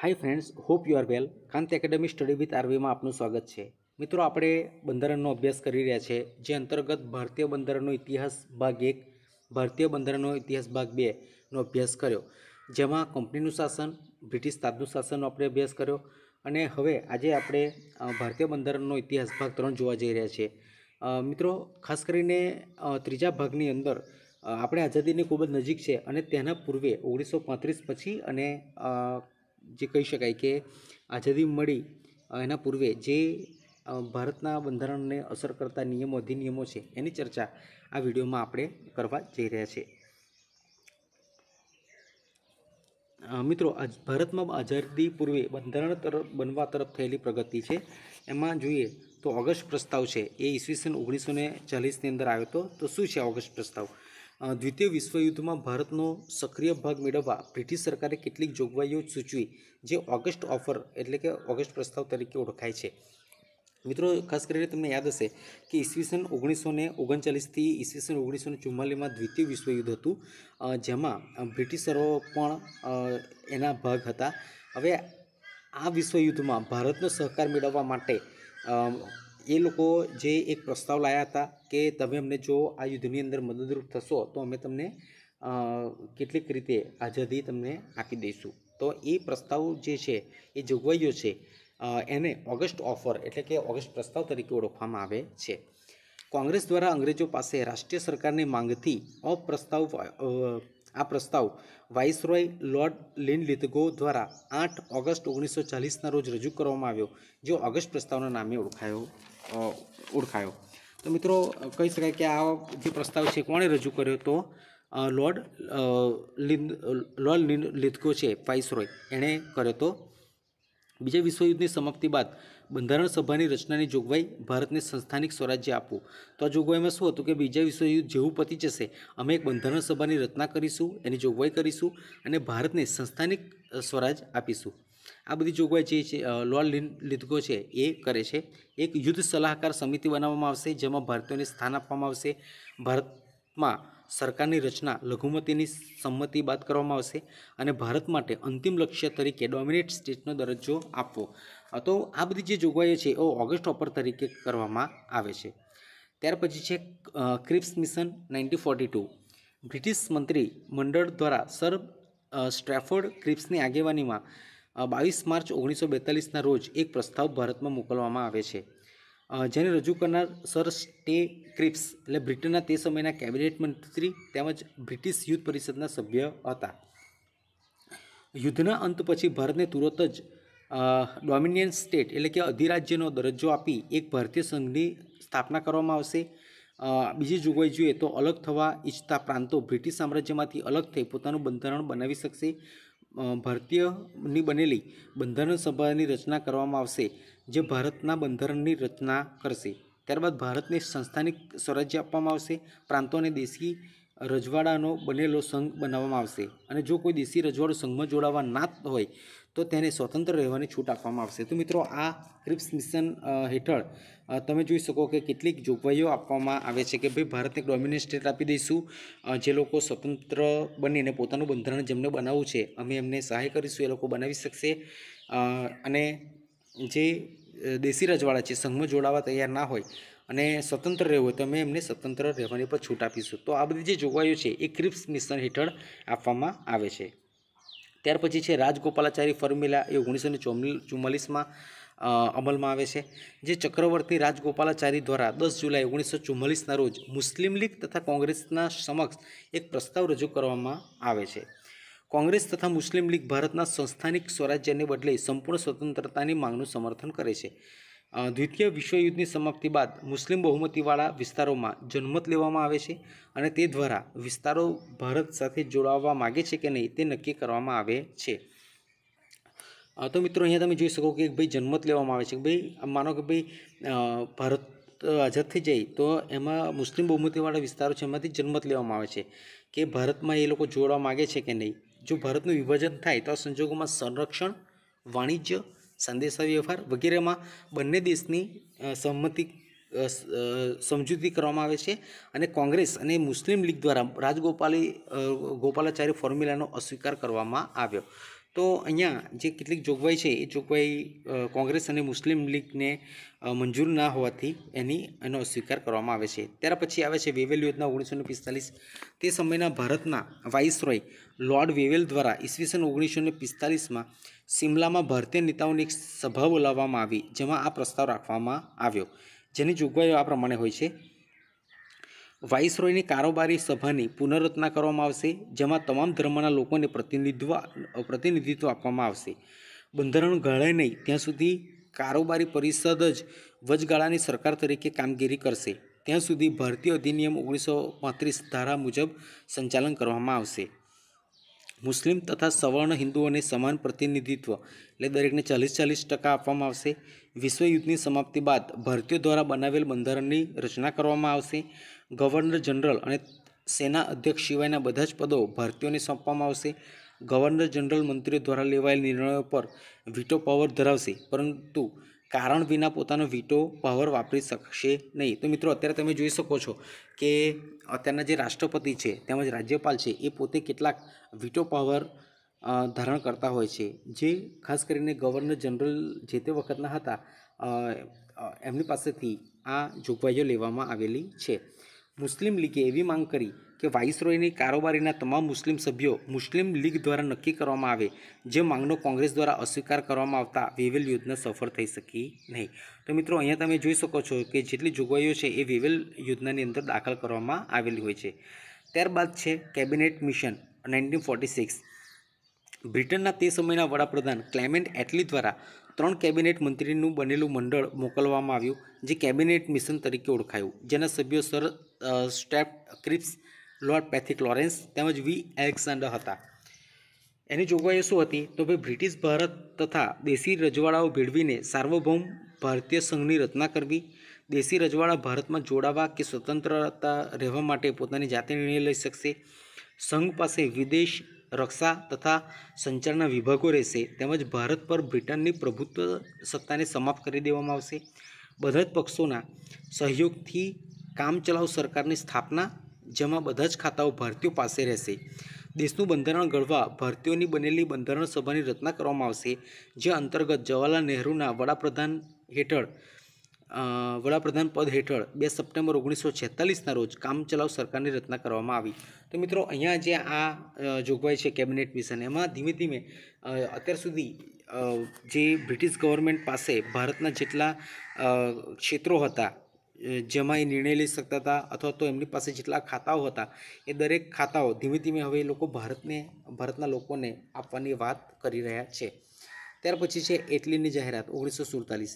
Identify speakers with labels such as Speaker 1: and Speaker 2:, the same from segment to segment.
Speaker 1: hi friends hope you are well Kant academy study with આરવીમાં આપનું સ્વાગત છે મિત્રો આપણે બંધારણનો અભ્યાસ કરી રહ્યા છે જે અંતર્ગત ભારતીય બંધારણનો ઇતિહાસ ભાગ એક ભારતીય બંધારણનો ઇતિહાસ ભાગ બેનો અભ્યાસ કર્યો જેમાં કંપનીનું શાસન બ્રિટિશ તાજનું શાસનનો આપણે અભ્યાસ કર્યો અને હવે આજે આપણે ભારતીય બંધારણનો ઇતિહાસ ભાગ ત્રણ જોવા જઈ રહ્યા છીએ મિત્રો ખાસ કરીને ત્રીજા ભાગની અંદર આપણે આઝાદીની ખૂબ જ નજીક છે અને તેના પૂર્વે ઓગણીસો પાંત્રીસ પછી અને જે કહી શકાય કે આઝાદી મળી એના પૂર્વે જે ભારતના બંધારણને અસર કરતા નિયમો અધિનિયમો છે એની ચર્ચા આ વિડીયોમાં આપણે કરવા જઈ રહ્યા છે મિત્રો ભારતમાં આઝાદી પૂર્વે બંધારણ તરફ બનવા તરફ થયેલી પ્રગતિ છે એમાં જોઈએ તો ઓગસ્ટ પ્રસ્તાવ છે એ ઈસવીસન ઓગણીસો ચાલીસની અંદર આવ્યો હતો તો શું છે ઓગસ્ટ પ્રસ્તાવ દ્વિતીય વિશ્વયુદ્ધમાં ભારતનો સક્રિય ભાગ મેળવવા બ્રિટિશ સરકારે કેટલીક જોગવાઈઓ સૂચવી જે ઓગસ્ટ ઓફર એટલે કે ઓગસ્ટ પ્રસ્તાવ તરીકે ઓળખાય છે મિત્રો ખાસ કરીને તમને યાદ હશે કે ઈસવીસન ઓગણીસો ને ઓગણચાલીસથી ઈસવીસન ઓગણીસો ને ચુમ્માલીસમાં દ્વિતીય વિશ્વયુદ્ધ હતું જેમાં બ્રિટિશરો પણ એના ભાગ હતા હવે આ વિશ્વયુદ્ધમાં ભારતનો સહકાર મેળવવા માટે એ લોકો જે એક પ્રસ્તાવ લાવ્યા હતા કે તમે અમને જો આ યુદ્ધની અંદર મદદરૂપ થશો તો અમે તમને કેટલીક રીતે આઝાદી તમને આપી દઈશું તો એ પ્રસ્તાવ જે છે એ જોગવાઈઓ છે એને ઓગસ્ટ ઓફર એટલે કે ઓગસ્ટ પ્રસ્તાવ તરીકે ઓળખવામાં આવે છે કોંગ્રેસ દ્વારા અંગ્રેજો પાસે રાષ્ટ્રીય સરકારની માંગથી અપ્રસ્તાવ આ પ્રસ્તાવ વાઇસરોય લોર્ડ લિન લિનલિથગો દ્વારા આઠ ઓગસ્ટ ઓગણીસો ચાલીસના રોજ રજૂ કરવામાં આવ્યો જે ઓગસ્ટ પ્રસ્તાવના નામે ઓળખાયો ઓળખાયો તો મિત્રો કહી શકાય કે આ જે પ્રસ્તાવ છે કોણે રજૂ કર્યો તો લોર્ડ લિન લોર્ડ લિન છે વાઇસરોય એણે કર્યો તો બીજા વિશ્વયુદ્ધની સમાપ્તિ બાદ બંધારણ સભાની રચનાની જોગવાઈ ભારતને સંસ્થાનિક સ્વરાજ્ય આપવું તો આ જોગવાઈમાં શું હતું કે બીજા વિશ્વયુદ્ધ જેવું પતી જશે અમે એક બંધારણ સભાની રચના કરીશું એની જોગવાઈ કરીશું અને ભારતને સંસ્થાનિક સ્વરાજ આપીશું આ બધી જોગવાઈ જે છે લોલ લિદગો છે એ કરે છે એક યુદ્ધ સલાહકાર સમિતિ બનાવવામાં આવશે જેમાં ભારતીયોને સ્થાન આપવામાં આવશે ભારતમાં સરકારની રચના લઘુમતીની સંમતિ બાદ કરવામાં આવશે અને ભારત માટે અંતિમ લક્ષ્ય તરીકે ડોમિનેટ સ્ટેટનો દરજ્જો આપવો તો આ બધી જે જોગવાઈઓ છે એ ઓગસ્ટ ઓફર તરીકે કરવામાં આવે છે ત્યાર પછી છે Cripps mission nineteen forty two British મંત્રી મંડળ દ્વારા સર સ્ટ્રેફોર્ડ ક્રિપ્સની આગેવાનીમાં બાવીસ માર્ચ ઓગણીસો બેતાલીસના રોજ એક પ્રસ્તાવ ભારતમાં મોકલવામાં આવે છે જેને રજૂ કરનાર સર સ્ટે ક્રિપ્સ એટલે બ્રિટનના તે સમયના કેબિનેટ મંત્રી તેમજ બ્રિટિશ યુદ્ધ પરિષદના સભ્ય હતા યુદ્ધના અંત પછી ભારતને તુરંત જ ડોમિનિયન સ્ટેટ એટલે કે અધિરાજ્યનો દરજ્જો આપી એક ભારતીય સંઘની સ્થાપના કરવામાં આવશે બીજી જોગવાઈ જોઈએ તો અલગ થવા ઈચ્છતા પ્રાંતો બ્રિટિશ સામ્રાજ્યમાંથી અલગ થઈ પોતાનું બંધારણ બનાવી શકશે ભારતીયની બનેલી બંધારણ સભાની રચના કરવામાં આવશે જે ભારતના બંધારણની રચના કરશે ત્યારબાદ ભારતને સંસ્થાનિક સ્વરાજ્ય આપવામાં આવશે પ્રાંતોને દેશી રજવાડાનો બનેલો સંઘ બનાવવામાં આવશે અને જો કોઈ દેશી રજવાડો સંઘમાં જોડાવા ના હોય તો તેને સ્વતંત્ર રહેવાની છૂટ આપવામાં આવશે તો મિત્રો આ ક્રિપ્સ મિશન હેઠળ તમે જોઈ શકો કે કેટલીક જોગવાઈઓ આપવામાં આવે છે કે ભાઈ ભારતને ડોમિનેટ સ્ટેટ આપી દઈશું જે લોકો સ્વતંત્ર બનીને પોતાનું બંધારણ જેમને બનાવવું છે અમે એમને સહાય કરીશું એ લોકો બનાવી શકશે અને જે દેશી રજવાડા છે સંઘમાં જોડાવા તૈયાર ના હોય અને સ્વતંત્ર રહેવું હોય તો અમે એમને સ્વતંત્ર રહેવાની પર છૂટ આપીશું તો આ બધી જે જોગવાઈઓ છે એ ક્રિપ્સ મિશન હેઠળ આપવામાં આવે છે ત્યાર પછી છે રાજગોપાલાચારી ફોર્મ્યુલા એ ઓગણીસો ને ચુમ્માલીસમાં અમલમાં આવે છે જે ચક્રવર્તી રાજગોપાલાચારી દ્વારા દસ જુલાઈ ઓગણીસો ચુમ્માલીસના રોજ મુસ્લિમ લીગ તથા કોંગ્રેસના સમક્ષ એક પ્રસ્તાવ રજૂ કરવામાં આવે છે કોંગ્રેસ તથા મુસ્લિમ લીગ ભારતના સંસ્થાનિક સ્વરાજ્યને બદલે સંપૂર્ણ સ્વતંત્રતાની માંગનું સમર્થન કરે છે દ્વિતીય વિશ્વયુદ્ધની સમાપ્તિ બાદ મુસ્લિમ બહુમતીવાળા વિસ્તારોમાં જન્મત લેવામાં આવે છે અને તે દ્વારા વિસ્તારો ભારત સાથે જોડાવવા માગે છે કે નહીં તે નક્કી કરવામાં આવે છે તો મિત્રો અહીંયા તમે જોઈ શકો કે ભાઈ જન્મત લેવામાં આવે છે ભાઈ માનો કે ભાઈ ભારત આઝાદ થઈ જાય તો એમાં મુસ્લિમ બહુમતીવાળા વિસ્તારો છે એમાંથી જન્મત લેવામાં આવે છે કે ભારતમાં એ લોકો જોડવા માગે છે કે નહીં જો ભારતનું વિભાજન થાય તો આ સંજોગોમાં સંરક્ષણ વાણિજ્ય સંદેશાવ્યવહાર વગેરેમાં બંને દેશની સંમતિ સમજૂતી કરવામાં આવે છે અને કોંગ્રેસ અને મુસ્લિમ લીગ દ્વારા રાજગોપાલી ગોપાલાચાર્ય ફોર્મ્યુલાનો અસ્વીકાર કરવામાં આવ્યો તો અહીંયા જે કેટલીક જોગવાઈ છે એ જોગવાઈ કોંગ્રેસ અને મુસ્લિમ લીગને મંજૂર ના હોવાથી એની એનો સ્વીકાર કરવામાં આવે છે ત્યાર પછી આવે છે વેવેલ યોજના ઓગણીસો પિસ્તાલીસ તે સમયના ભારતના વાઇસરોય લોર્ડ વેવેલ દ્વારા ઈસવીસન ઓગણીસો ને પિસ્તાલીસમાં શિમલામાં ભારતીય નેતાઓની એક સભા બોલાવવામાં આવી જેમાં આ પ્રસ્તાવ રાખવામાં આવ્યો જેની જોગવાઈઓ આ પ્રમાણે હોય છે વાઇસરોયની કારોબારી સભાની પુનરચના કરવામાં આવશે જેમાં તમામ ધર્મના લોકોને પ્રતિનિધિત્વ પ્રતિનિધિત્વ આપવામાં આવશે બંધારણ ઘડાય નહીં ત્યાં સુધી કારોબારી પરિષદ જ વચગાળાની સરકાર તરીકે કામગીરી કરશે ત્યાં સુધી ભારતીય અધિનિયમ ઓગણીસો પાંત્રીસ ધારા મુજબ સંચાલન કરવામાં આવશે મુસ્લિમ તથા સવર્ણ હિન્દુઓને સમાન પ્રતિનિધિત્વ એટલે દરેકને ચાલીસ ચાલીસ ટકા આપવામાં આવશે વિશ્વયુદ્ધની સમાપ્તિ બાદ ભારતીયો દ્વારા બનાવેલ બંધારણની રચના કરવામાં આવશે ગવર્નર જનરલ અને સેના અધ્યક્ષ સિવાયના બધા જ પદો ભારતીયોને સોંપવામાં આવશે ગવર્નર જનરલ મંત્રીઓ દ્વારા લેવાયેલ નિર્ણયો પર વીટો પાવર ધરાવશે પરંતુ કારણ વિના પોતાનો વીટો પાવર વાપરી શકશે નહીં તો મિત્રો અત્યારે તમે જોઈ શકો છો કે અત્યારના જે રાષ્ટ્રપતિ છે તેમજ રાજ્યપાલ છે એ પોતે કેટલાક વીટો પાવર ધારણ કરતા હોય છે જે ખાસ કરીને ગવર્નર જનરલ જે તે વખતના હતા એમની પાસેથી આ જોગવાઈઓ લેવામાં આવેલી છે મુસ્લિમ લીગે એવી માંગ કરી કે વાઇસરોયની કારોબારીના તમામ મુસ્લિમ સભ્યો મુસ્લિમ લીગ દ્વારા નક્કી કરવામાં આવે જે માંગનો કોંગ્રેસ દ્વારા અસ્વીકાર કરવામાં આવતા વિવેલ યુદ્ધને સફળ થઈ શકી નહીં તો મિત્રો અહીંયા તમે જોઈ શકો છો કે જેટલી જોગવાઈઓ છે એ વિવેલ યુદ્ધની અંદર દાખલ કરવામાં આવેલી હોય છે ત્યારબાદ છે cabinet mission nineteen forty six બ્રિટનના તે સમયના વડાપ્રધાન ક્લેમેન્ટ એટલી દ્વારા ત્રણ કેબિનેટ મંત્રીનું બનેલું મંડળ મોકલવામાં આવ્યું જે કેબિનેટ મિશન તરીકે ઓળખાયું જેના સભ્યો sir step Cripps lord Pethick Lawrence તેમજ વી એલેક્ઝાન્ડર હતા એની જોગવાઈઓ શું હતી તો ભાઈ બ્રિટિશ ભારત તથા દેશી રજવાડાઓ ભેળવીને સાર્વભૌમ ભારતીય સંઘની રચના કરવી દેશી રજવાડા ભારતમાં જોડાવા કે સ્વતંત્રતા રહેવા માટે પોતાની જાતે નિર્ણય લઈ શકશે સંઘ પાસે વિદેશ રક્ષા તથા સંચારના વિભાગો રહેશે તેમજ ભારત પર બ્રિટનની પ્રભુત્વ સત્તાને સમાપ્ત કરી દેવામાં આવશે બધા જ પક્ષોના સહયોગથી કામચલાઉ સરકારની સ્થાપના જેમાં બધા જ ખાતાઓ ભારતીયો પાસે રહેશે દેશનું બંધારણ ઘડવા ભારતીયોની બનેલી બંધારણ સભાની રચના કરવામાં આવશે જે અંતર્ગત જવાહરલાલ નહેરુના વડાપ્રધાન હેઠળ વડાપ્રધાન પદ હેઠળ બે સપ્ટેમ્બર ઓગણીસો છેતાલીસના રોજ કામચલાઉ સરકારની રચના કરવામાં આવી તો મિત્રો અહીંયા જે આ જોગવાઈ છે કેબિનેટ મિશન એમાં ધીમે ધીમે અત્યાર સુધી જે બ્રિટિશ ગવર્મેન્ટ પાસે ભારતના જેટલા ક્ષેત્રો હતા જેમાં એ નિર્ણય લઈ શકતા હતા અથવા તો એમની પાસે જેટલા ખાતાઓ હતા એ દરેક ખાતાઓ ધીમે ધીમે હવે એ લોકો ભારતને ભારતના લોકોને આપવાની વાત કરી રહ્યા છે ત્યાર પછી છે એટલીની જાહેરાત ઓગણીસો સુડતાલીસ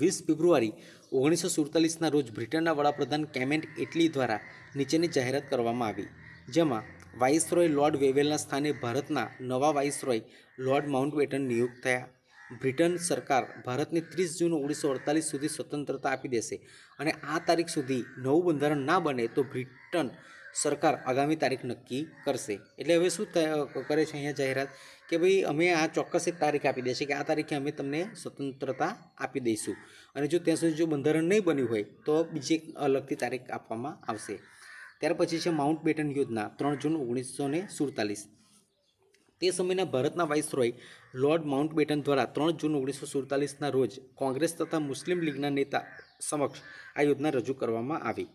Speaker 1: વીસ ફેબ્રુઆરી ઓગણીસો સુડતાલીસના રોજ બ્રિટનના વડાપ્રધાન કેમેન્ટ એટલી દ્વારા નીચેની જાહેરાત કરવામાં આવી જેમાં વાઇસરોય લોર્ડ વેવેલના સ્થાને ભારતના નવા વાઇસરોય લોર્ડ માઉન્ટબેટન નિયુક્ત થયા બ્રિટન સરકાર ભારતને ત્રીસ જૂન ઓગણીસો અડતાલીસ સુધી સ્વતંત્રતા આપી દેશે અને આ તારીખ સુધી નવું બંધારણ ના બને તો બ્રિટન સરકાર આગામી તારીખ નક્કી કરશે એટલે હવે શું કરે છે અહીંયા જાહેરાત કે ભાઈ અમે આ ચોક્કસ એક તારીખ આપી દે કે આ તારીખે અમે તમને સ્વતંત્રતા આપી દઈશું અને જો ત્યાં સુધી જો બંધારણ નહીં બન્યું હોય તો બીજી એક અલગથી તારીખ આપવામાં આવશે ત્યાર પછી છે માઉન્ટ બેટન યોજના ત્રણ જૂન ઓગણીસો ને સુડતાલીસ તે સમયના ભારતના વાઇસરોય લોર્ડ માઉન્ટ બેટન દ્વારા ત્રણ જૂન ઓગણીસો સુડતાલીસના રોજ કોંગ્રેસ તથા મુસ્લિમ લીગના નેતા સમક્ષ આ યોજના રજૂ કરવામાં આવી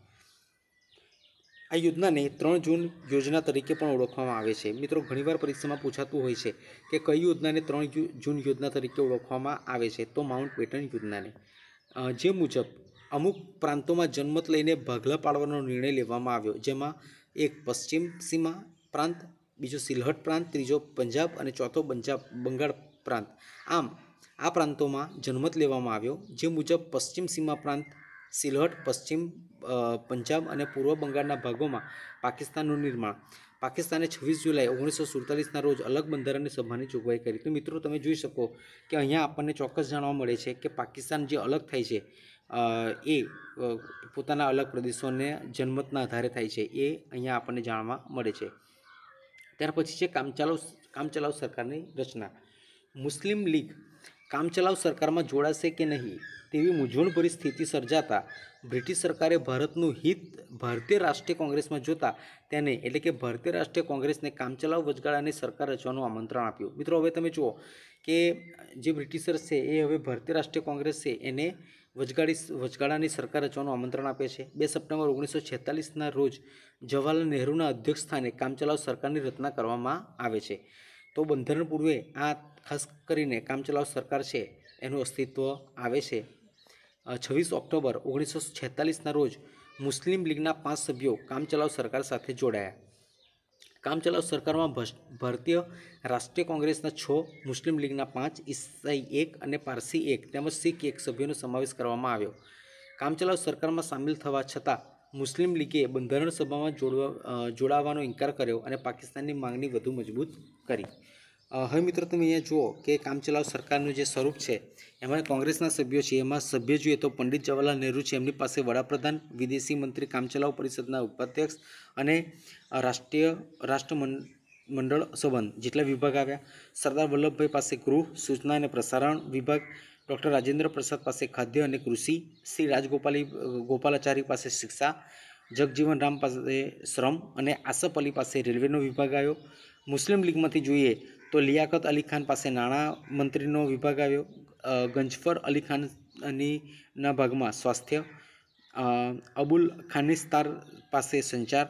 Speaker 1: આ યોજનાને ત્રણ જૂન યોજના તરીકે પણ ઓળખવામાં આવે છે મિત્રો ઘણીવાર પરીક્ષામાં પૂછાતું હોય છે કે કઈ યોજનાને ત્રણ જૂન યોજના તરીકે ઓળખવામાં આવે છે તો માઉન્ટ પેટર્ન યોજનાને જે મુજબ અમુક પ્રાંતોમાં જન્મત લઈને ભાગલા પાડવાનો નિર્ણય લેવામાં આવ્યો જેમાં એક પશ્ચિમ સીમા પ્રાંત બીજો સિલહટ પ્રાંત ત્રીજો પંજાબ અને ચોથો પંજાબ બંગાળ પ્રાંત આમ આ પ્રાંતોમાં જન્મત લેવામાં આવ્યો જે મુજબ પશ્ચિમ સીમા પ્રાંત સિલહટ પશ્ચિમ પંજાબ અને પૂર્વ બંગાળના ભાગોમાં પાકિસ્તાનનું નિર્માણ પાકિસ્તાને છવ્વીસ જુલાઈ ઓગણીસો સુડતાલીસના રોજ અલગ બંધારણની સભાની જોગવાઈ કરી તો મિત્રો તમે જોઈ શકો કે અહીંયા આપણને ચોક્કસ જાણવા મળે છે કે પાકિસ્તાન જે અલગ થાય છે એ પોતાના અલગ પ્રદેશોને જન્મતના આધારે થાય છે એ અહીંયા આપણને જાણવા મળે છે ત્યાર પછી છે કામચાલુ કામચલાઉ સરકારની રચના મુસ્લિમ લીગ કામચલાઉ સરકારમાં જોડાશે કે નહીં તેવી મૂંઝવણભરી સ્થિતિ સર્જાતા બ્રિટિશ સરકારે ભારતનું હિત ભારતીય રાષ્ટ્રીય કોંગ્રેસમાં જોતા તેને એટલે કે ભારતીય રાષ્ટ્રીય કોંગ્રેસને કામચલાઉ વચગાળાની સરકાર રચવાનું આમંત્રણ આપ્યું મિત્રો હવે તમે જુઓ કે જે બ્રિટિશર છે એ હવે ભારતીય રાષ્ટ્રીય કોંગ્રેસ છે એને વચગાળી વચગાળાની સરકાર રચવાનું આમંત્રણ આપે છે બે સપ્ટેમ્બર ઓગણીસો છેતાલીસના રોજ જવાહરલાલ નહેરુના અધ્યક્ષસ્થાને કામચલાઉ સરકારની રચના કરવામાં આવે છે તો બંધારણ પૂર્વે આ ખાસ કરીને કામચલાઉ સરકાર છે એનું અસ્તિત્વ આવે છે છવ્વીસ ઓક્ટોબર ઓગણીસો છેતાલીસના રોજ મુસ્લિમ લીગના પાંચ સભ્યો કામચલાઉ સરકાર સાથે જોડાયા કામચલાઉ સરકારમાં ભારતીય રાષ્ટ્રીય કોંગ્રેસના છ મુસ્લિમ લીગના પાંચ ઈસાઈ એક અને પારસી એક તેમજ શીખ એક સભ્યોનો સમાવેશ કરવામાં આવ્યો કામચલાઉ સરકારમાં સામેલ થવા છતાં મુસ્લિમ લીગે બંધારણ સભામાં જોડવા જોડાવાનો ઇનકાર કર્યો અને પાકિસ્તાનની માંગણી વધુ મજબૂત કરી હવે મિત્રો તમે અહીંયા જુઓ કે કામચલાઉ સરકારનું જે સ્વરૂપ છે એમાં કોંગ્રેસના સભ્યો છે એમાં સભ્ય જોઈએ તો પંડિત જવાહરલાલ નહેરુ છે એમની પાસે વડાપ્રધાન વિદેશી મંત્રી કામચલાઉ પરિષદના ઉપાધ્યક્ષ અને રાષ્ટ્રીય રાષ્ટ્રમંડળ મંડળ સંબંધ જેટલા વિભાગ આવ્યા સરદાર વલ્લભભાઈ પાસે ગૃહ સૂચના અને પ્રસારણ વિભાગ ડૉક્ટર રાજેન્દ્ર પ્રસાદ પાસે ખાદ્ય અને કૃષિ શ્રી રાજગોપાલી ગોપાલાચાર્ય પાસે શિક્ષા જગજીવન રામ પાસે શ્રમ અને આસફ અલી પાસે રેલવેનો વિભાગ આવ્યો મુસ્લિમ લીગમાંથી જોઈએ તો લિયાકત અલી ખાન પાસે નાણાં મંત્રીનો વિભાગ આવ્યો ગંજફર અલી ખાનની ના ભાગમાં સ્વાસ્થ્ય અબુલ ખાનિસ્તાર પાસે સંચાર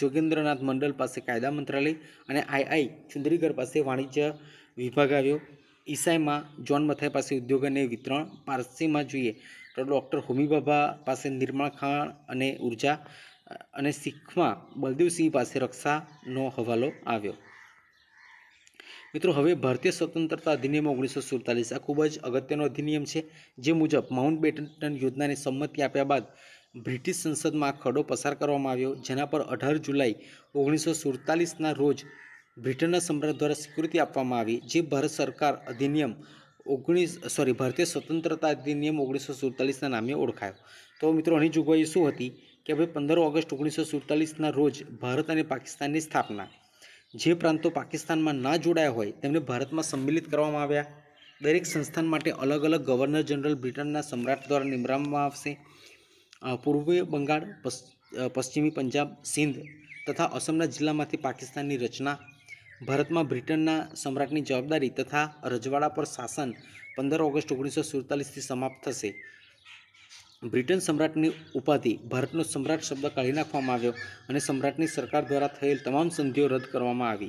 Speaker 1: જોગેન્દ્રનાથ મંડલ પાસે કાયદા મંત્રાલય અને આઈઆઈ ચુંદરીગર પાસે વાણિજ્ય વિભાગ આવ્યો ઈસાઈમાં જોન મથાઈ પાસે ઉદ્યોગ અને વિતરણ પારસીમાં જોઈએ તો ડૉક્ટર હોમીબાબા પાસે નિર્માણ ખાણ અને ઉર્જા અને શીખમાં બલદેવસિંહ પાસે રક્ષાનો હવાલો આવ્યો મિત્રો હવે ભારતીય સ્વતંત્રતા અધિનિયમ ઓગણીસો સુડતાલીસ આ ખૂબ જ અગત્યનો અધિનિયમ છે જે મુજબ માઉન્ટ બેટન યોજનાને સંમતિ આપ્યા બાદ બ્રિટિશ સંસદમાં ખરડો પસાર કરવામાં આવ્યો જેના પર અઢાર જુલાઈ ઓગણીસો સુડતાલીસના રોજ બ્રિટનના સમ્રાટ દ્વારા સ્વીકૃતિ આપવામાં આવી જે ભારત સરકાર અધિનિયમ ઓગણીસ સોરી ભારતીય સ્વતંત્રતા અધિનિયમ ઓગણીસો સુડતાલીસના નામે ઓળખાયો તો મિત્રો અહીં જોગવાઈ શું હતી કે ભાઈ પંદર ઓગસ્ટ ઓગણીસો સુડતાલીસના રોજ ભારત અને પાકિસ્તાનની સ્થાપના જે પ્રાંતો પાકિસ્તાનમાં ના જોડાયા હોય તેમને ભારતમાં સંમિલિત કરવામાં આવ્યા દરેક સંસ્થાન માટે અલગ અલગ ગવર્નર જનરલ બ્રિટનના સમ્રાટ દ્વારા નિમવામાં આવશે પૂર્વીય બંગાળ પશ્ચિમી પંજાબ સિંધ તથા અસમના જિલ્લામાંથી પાકિસ્તાનની રચના ભારતમાં બ્રિટનના સમ્રાટની જવાબદારી તથા રજવાડા પર શાસન પંદર ઓગસ્ટ ઓગણીસો સુડતાલીસથી સમાપ્ત થશે બ્રિટન સમ્રાટની ઉપાધિ ભારતનો સમ્રાટ શબ્દ કાઢી નાખવામાં આવ્યો અને સમ્રાટની સરકાર દ્વારા થયેલ તમામ સંધિઓ રદ કરવામાં આવી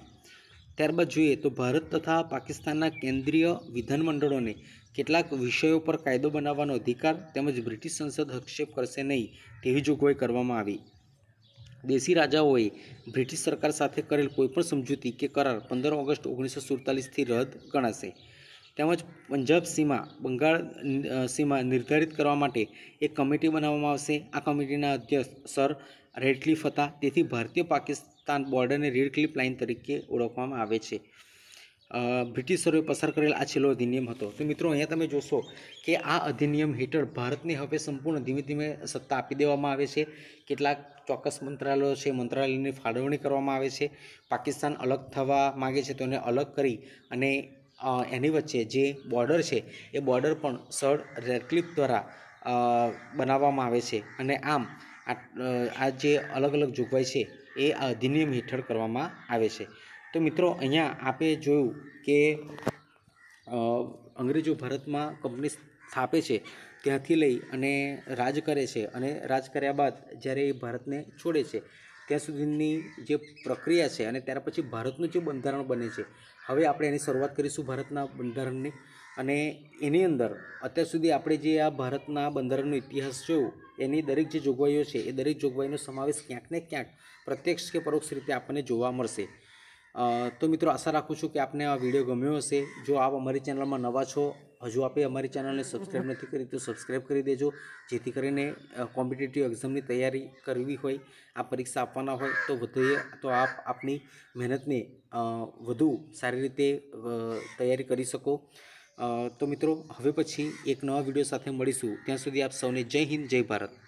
Speaker 1: ત્યારબાદ જોઈએ તો ભારત તથા પાકિસ્તાનના કેન્દ્રીય વિધાનમંડળોને કેટલાક વિષયો પર કાયદો બનાવવાનો અધિકાર તેમજ બ્રિટિશ સંસદ હસ્તક્ષેપ કરશે નહીં તેવી જોગવાઈ કરવામાં આવી દેશી રાજાઓએ બ્રિટિશ સરકાર સાથે કરેલ કોઈપણ સમજૂતી કે કરાર પંદર ઓગસ્ટ ઓગણીસો સુડતાલીસથી રદ ગણાશે તેમજ પંજાબ સીમા બંગાળ સીમા નિર્ધારિત કરવા માટે એક કમિટી બનાવવામાં આવશે આ કમિટીના અધ્યક્ષ સર રેડક્લિફ હતા તેથી ભારતીય પાકિસ્તાન બોર્ડરને રેડક્લિફ લાઇન તરીકે ઓળખવામાં આવે છે બ્રિટિશરોએ પસાર કરેલ આ છેલ્લો અધિનિયમ હતો તો મિત્રો અહીંયા તમે જોશો કે આ અધિનિયમ હેઠળ ભારતને હવે સંપૂર્ણ ધીમે ધીમે સત્તા આપી દેવામાં આવે છે કેટલાક ચોક્કસ મંત્રાલયો છે મંત્રાલયની ફાળવણી કરવામાં આવે છે પાકિસ્તાન અલગ થવા માગે છે તો એને અલગ કરી અને એની વચ્ચે જે બોર્ડર છે એ બોર્ડર પણ સર રેડક્લિપ દ્વારા બનાવવામાં આવે છે અને આમ આ જે અલગ અલગ જોગવાઈ છે એ અધિનિયમ હેઠળ કરવામાં આવે છે તો મિત્રો અહીંયા આપે જોયું કે અંગ્રેજો ભારતમાં કંપની સ્થાપે છે ત્યાંથી લઈ અને રાજ કરે છે અને રાજ કર્યા બાદ જ્યારે એ ભારતને છોડે છે ત્યાં સુધીની જે પ્રક્રિયા છે અને ત્યાર પછી ભારતનું જે બંધારણ બને છે હવે આપણે એની શરૂઆત કરીશું ભારતના બંધારણની અને એની અંદર અત્યાર સુધી આપણે જે આ ભારતના બંધારણનો ઇતિહાસ જોયો એની દરેક જે જોગવાઈઓ છે એ દરેક જોગવાઈનો સમાવેશ ક્યાંક ને ક્યાંક પ્રત્યક્ષ કે પરોક્ષ રીતે આપણને જોવા મળશે તો મિત્રો આશા રાખું છું કે આપને આ વિડીયો ગમ્યો હશે જો આપ અમારી ચેનલમાં નવા છો હજુ આપે અમારી ચેનલને સબસ્ક્રાઈબ નથી કરી તો સબસ્ક્રાઈબ કરી દેજો જેથી કરીને કોમ્પિટેટિવ એક્ઝામની તૈયારી કરવી હોય આ પરીક્ષા આપવાના હોય તો વધુ તો આપ આપની મહેનતને વધુ સારી રીતે તૈયારી કરી શકો તો મિત્રો હવે પછી એક નવા વિડીયો સાથે મળીશું ત્યાં સુધી આપ સૌને જય હિન્દ જય ભારત